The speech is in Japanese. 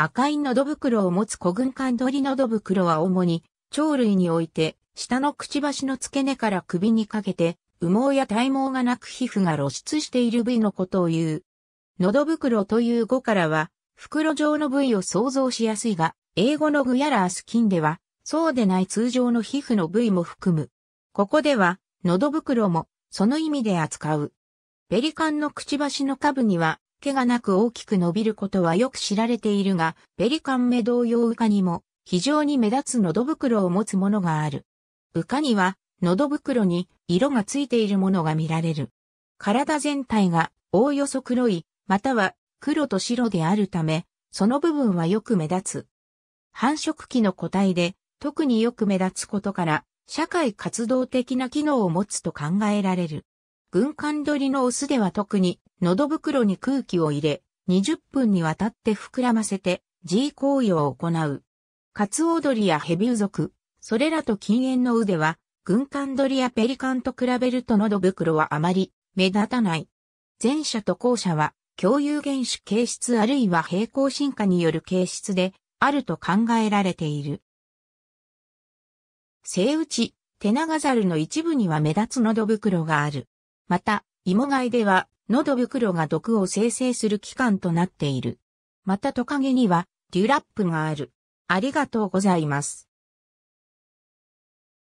赤い喉袋を持つ古軍艦鳥喉袋は主に、鳥類において、下のくちばしの付け根から首にかけて、羽毛や体毛がなく皮膚が露出している部位のことを言う。喉袋という語からは、袋状の部位を想像しやすいが、英語のグやらスキンでは、そうでない通常の皮膚の部位も含む。ここでは、喉袋も、その意味で扱う。ペリカンのくちばしの下部には、毛がなく大きく伸びることはよく知られているが、ペリカン目同様ウカにも非常に目立つ喉袋を持つものがある。ウカには喉袋に色がついているものが見られる。体全体がおおよそ黒い、または黒と白であるため、その部分はよく目立つ。繁殖期の個体で特によく目立つことから、社会活動的な機能を持つと考えられる。軍艦鳥のオスでは特に、喉袋に空気を入れ、20分にわたって膨らませて、G 行為を行う。カツオドリやヘビウ族、それらと禁煙の腕は、軍艦鳥やペリカンと比べると喉袋はあまり目立たない。前者と後者は共有原子形質あるいは平行進化による形質であると考えられている。生打ち、テナガザルの一部には目立つ喉袋がある。また、芋貝では、喉袋が毒を生成する器官となっている。またトカゲには、デュラップがある。ありがとうございます。